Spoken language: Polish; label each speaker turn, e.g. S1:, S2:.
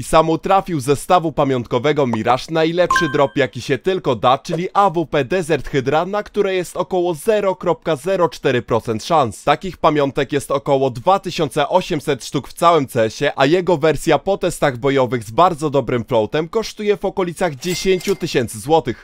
S1: I samo trafił z zestawu pamiątkowego Mirage najlepszy drop jaki się tylko da, czyli AWP Desert Hydra, na które jest około 0.04% szans. Takich pamiątek jest około 2800 sztuk w całym cs a jego wersja po testach bojowych z bardzo dobrym floatem kosztuje w okolicach 10 tysięcy złotych.